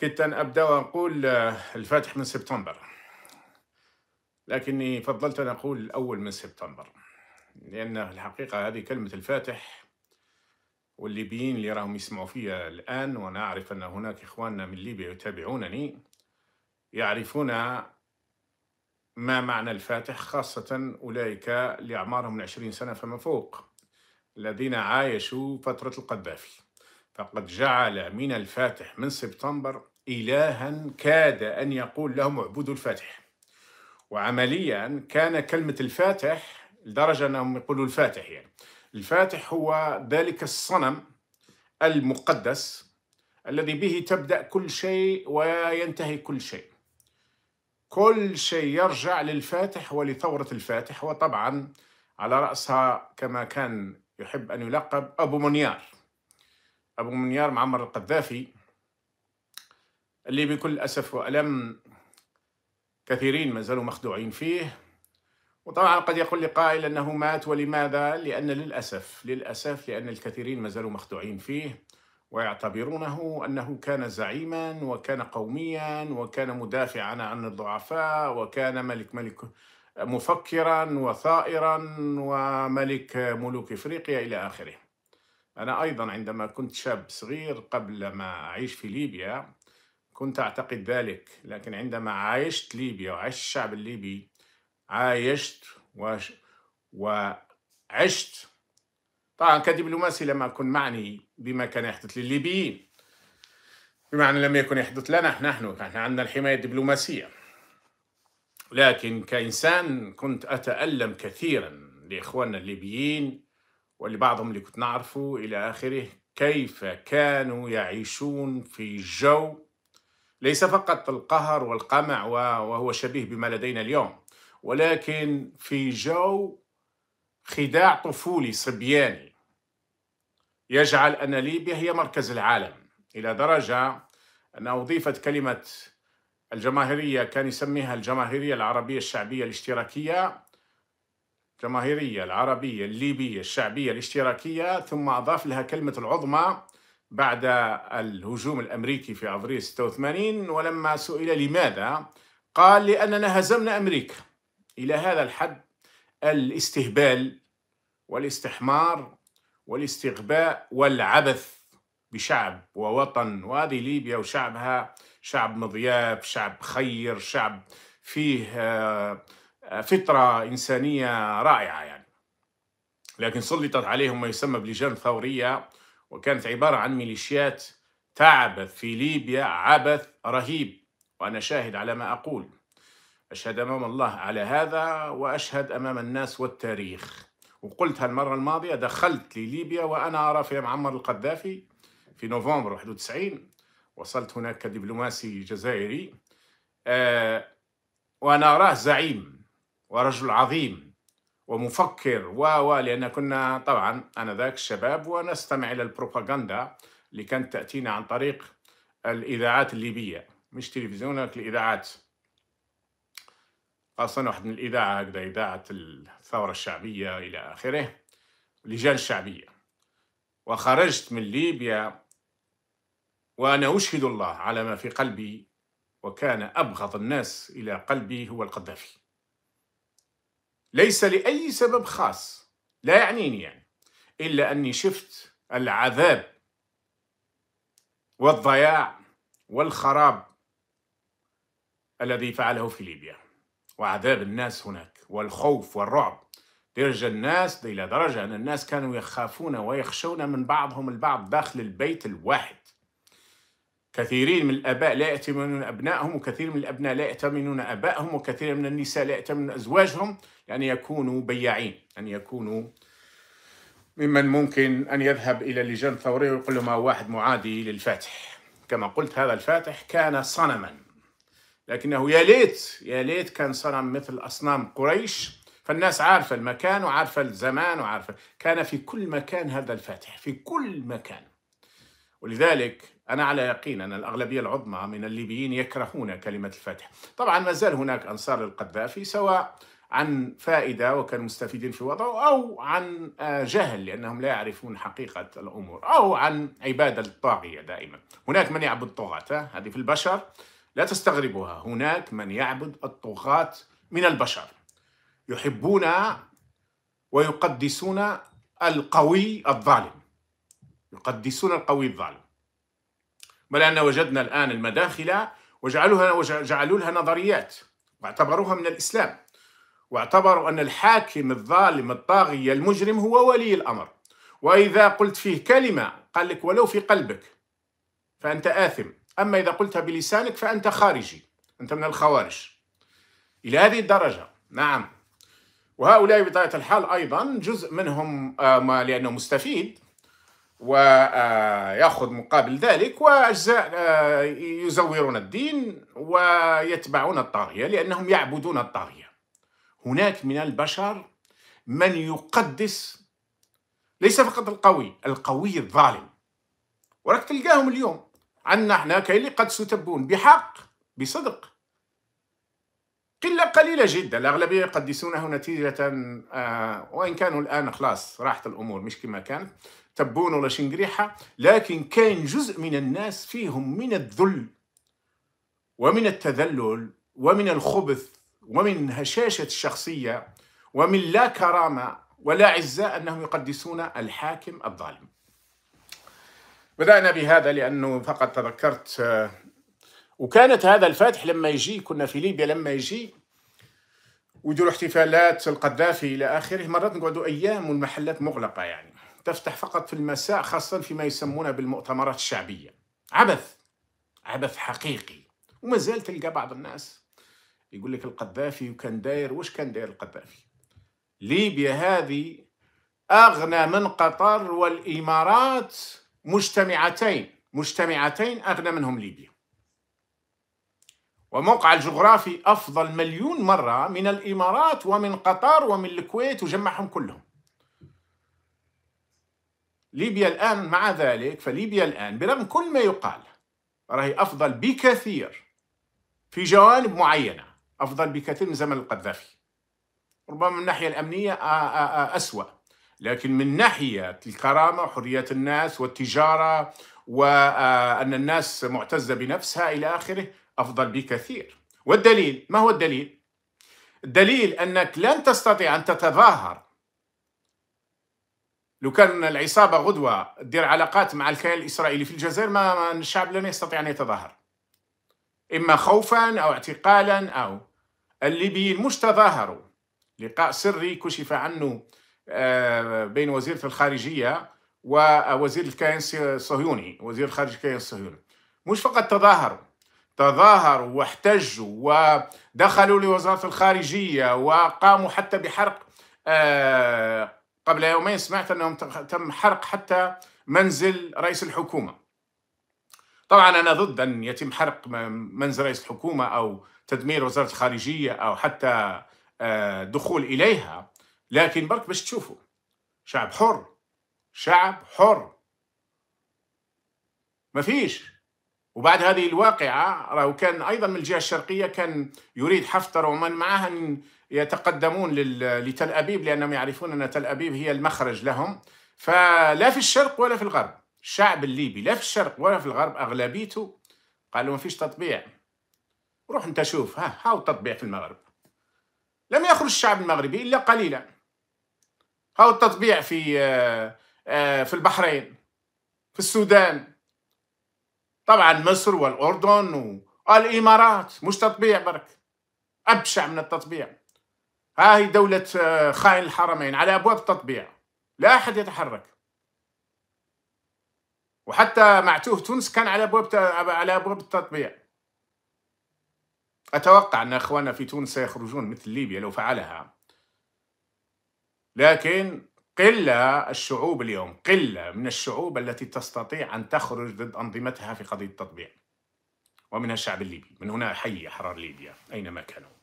كنت أن أبدأ وأقول آه، الفاتح من سبتمبر لكني فضلت أن أقول الأول من سبتمبر لأن الحقيقة هذه كلمة الفاتح والليبيين اللي راهم يسمعوا فيا الآن وأنا أعرف أن هناك إخواننا من ليبيا يتابعونني يعرفون ما معنى الفاتح خاصة أولئك اللي أعمارهم من عشرين سنة فما فوق الذين عايشوا فترة القذافي فقد جعل من الفاتح من سبتمبر إلها كاد أن يقول لهم اعبدوا الفاتح وعمليا كان كلمة الفاتح لدرجة أنهم يقولوا الفاتح يعني الفاتح هو ذلك الصنم المقدس الذي به تبدأ كل شيء وينتهي كل شيء كل شيء يرجع للفاتح ولثورة الفاتح وطبعا على رأسها كما كان يحب أن يلقب أبو منيار أبو منيار معمر القذافي اللي بكل أسف وألم كثيرين ما زالوا مخدوعين فيه وطبعا قد يقول لي قائل أنه مات ولماذا؟ لأن للأسف للأسف لأن الكثيرين ما زالوا مخدوعين فيه ويعتبرونه أنه كان زعيما وكان قوميا وكان مدافعا عن الضعفاء وكان ملك ملك مفكرا وثائرا وملك ملوك افريقيا الى اخره. انا ايضا عندما كنت شاب صغير قبل ما اعيش في ليبيا كنت أعتقد ذلك لكن عندما عايشت ليبيا وعشت الشعب الليبي عايشت وش وعشت طبعا كدبلوماسي لم أكن معني بما كان يحدث للليبيين بمعنى لم يكن يحدث لنا نحن كان عندنا الحماية الدبلوماسية لكن كإنسان كنت أتألم كثيرا لإخواننا الليبيين ولبعضهم اللي كنت نعرفه إلى آخره كيف كانوا يعيشون في جو ليس فقط القهر والقمع وهو شبيه بما لدينا اليوم ولكن في جو خداع طفولي صبياني يجعل أن ليبيا هي مركز العالم إلى درجة أن أضيفت كلمة الجماهيرية كان يسميها الجماهيرية العربية الشعبية الاشتراكية الجماهيرية العربية الليبية الشعبية الاشتراكية ثم أضاف لها كلمة العظمى بعد الهجوم الأمريكي في أبريل 86 ولما سئل لماذا قال لأننا هزمنا أمريكا إلى هذا الحد الاستهبال والاستحمار والاستغباء والعبث بشعب ووطن وهذه ليبيا وشعبها شعب مضياف شعب خير شعب فيه آه، فطرة إنسانية رائعة يعني لكن سلطت عليهم ما يسمى بلجان ثورية وكانت عبارة عن ميليشيات تعبث في ليبيا عبث رهيب وأنا شاهد على ما أقول أشهد أمام الله على هذا وأشهد أمام الناس والتاريخ وقلتها المرة الماضية دخلت لليبيا وأنا أرى في معمر القذافي في نوفمبر 91 وصلت هناك كدبلوماسي جزائري آه وأنا أراه زعيم ورجل عظيم ومفكر و و لأن كنا طبعا آنذاك شباب ونستمع إلى البروباغندا اللي كانت تأتينا عن طريق الإذاعات الليبية مش تلفزيون الإذاعات خاصة واحد من الإذاعة هكذا إذاعة الثورة الشعبية إلى آخره اللجان الشعبية وخرجت من ليبيا وأنا أشهد الله على ما في قلبي وكان أبغض الناس إلى قلبي هو القذافي ليس لأي سبب خاص لا يعنيني يعني إلا أني شفت العذاب والضياع والخراب الذي فعله في ليبيا وعذاب الناس هناك والخوف والرعب درجة الناس إلى درجة أن الناس كانوا يخافون ويخشون من بعضهم البعض داخل البيت الواحد كثيرين من الآباء لا يأتمنون أبنائهم وكثير من الأبناء لا يأتمنون أبائهم وكثير من النساء لا يأتمنون أزواجهم لأن يعني يكونوا بياعين أن يكونوا ممن ممكن أن يذهب إلى اللجان الثورية ويقول لهم واحد معادي للفاتح كما قلت هذا الفاتح كان صنما لكنه يا ليت يا ليت كان صنم مثل أصنام قريش فالناس عارفة المكان وعارفة الزمان وعارفة كان في كل مكان هذا الفاتح في كل مكان ولذلك أنا على يقين أن الأغلبية العظمى من الليبيين يكرهون كلمة الفتح طبعا ما زال هناك أنصار للقذافي سواء عن فائدة وكانوا مستفيدين في وضعه أو عن آه، جهل لأنهم لا يعرفون حقيقة الأمور أو عن عبادة الطاغية دائما هناك من يعبد طغاة آه، هذه في البشر لا تستغربها هناك من يعبد الطغاة من البشر يحبون ويقدسون القوي الظالم يقدسون القوي الظالم بل أن وجدنا الآن المداخل وجعلوها وجعلوا لها نظريات واعتبروها من الإسلام واعتبروا أن الحاكم الظالم الطاغي المجرم هو ولي الأمر وإذا قلت فيه كلمة قال لك ولو في قلبك فأنت آثم أما إذا قلتها بلسانك فأنت خارجي أنت من الخوارج إلى هذه الدرجة نعم وهؤلاء بطبيعة الحال أيضا جزء منهم آه، لأنه مستفيد ويأخذ مقابل ذلك وأجزاء آه، يزورون الدين ويتبعون الطاغية لأنهم يعبدون الطاغية هناك من البشر من يقدس ليس فقط القوي القوي الظالم وراك تلقاهم اليوم عندنا احنا كاين اللي قد ستبون بحق بصدق قلة قليلة جدا الأغلبية يقدسونه نتيجة آه، وإن كانوا الآن خلاص راحت الأمور مش كما كانت تبون ولا شنقريحة لكن كاين جزء من الناس فيهم من الذل ومن التذلل ومن الخبث ومن هشاشة الشخصية ومن لا كرامة ولا عزاء أنهم يقدسون الحاكم الظالم بدأنا بهذا لأنه فقط تذكرت آه، وكانت هذا الفاتح لما يجي كنا في ليبيا لما يجي ويديروا احتفالات القذافي إلى آخره مرات نقعدوا أيام والمحلات مغلقة يعني تفتح فقط في المساء خاصة فيما يسمونه بالمؤتمرات الشعبية عبث عبث حقيقي وما زال تلقى بعض الناس يقول لك القذافي وكان داير واش كان داير القذافي ليبيا هذه أغنى من قطر والإمارات مجتمعتين مجتمعتين أغنى منهم ليبيا وموقع الجغرافي أفضل مليون مرة من الإمارات ومن قطر ومن الكويت وجمعهم كلهم ليبيا الآن مع ذلك فليبيا الآن برغم كل ما يقال راهي أفضل بكثير في جوانب معينة أفضل بكثير من زمن القذافي ربما من الناحية الأمنية أسوأ لكن من ناحية الكرامة وحرية الناس والتجارة وأن الناس معتزة بنفسها إلى آخره أفضل بكثير والدليل ما هو الدليل؟ الدليل أنك لن تستطيع أن تتظاهر لو كان العصابه غدوه تدير علاقات مع الكيان الاسرائيلي في الجزائر ما الشعب لن يستطيع ان يتظاهر اما خوفا او اعتقالا او الليبيين مش تظاهروا لقاء سري كشف عنه آه، بين وزيره الخارجيه ووزير آه، الكيان الصهيوني وزير الخارجيه الكيان الصهيوني مش فقط تظاهروا تظاهروا واحتجوا ودخلوا لوزاره الخارجيه وقاموا حتى بحرق آه، قبل يومين سمعت أنهم تم حرق حتى منزل رئيس الحكومة طبعا أنا ضد أن يتم حرق منزل رئيس الحكومة أو تدمير وزارة الخارجية أو حتى آه، دخول إليها لكن برك باش تشوفوا شعب حر شعب حر ما فيش وبعد هذه الواقعة راهو كان أيضا من الجهة الشرقية كان يريد حفتر ومن معاه أن يتقدمون لتل أبيب لأنهم يعرفون أن تل أبيب هي المخرج لهم فلا في الشرق ولا في الغرب الشعب الليبي لا في الشرق ولا في الغرب أغلبيته قالوا ما فيش تطبيع روح انت شوف ها هاو التطبيع في المغرب لم يخرج الشعب المغربي إلا قليلا هاو التطبيع في آه، آه، في البحرين في السودان طبعا مصر والأردن والإمارات مش تطبيع برك أبشع من التطبيع ها هي دولة آه، خائن الحرمين على أبواب التطبيع لا أحد يتحرك وحتى معتوه تونس كان على أبواب على أبواب التطبيع أتوقع أن إخواننا في تونس سيخرجون مثل ليبيا لو فعلها لكن قلة الشعوب اليوم قلة من الشعوب التي تستطيع أن تخرج ضد أنظمتها في قضية التطبيع ومنها الشعب الليبي من هنا حي أحرار ليبيا أينما كانوا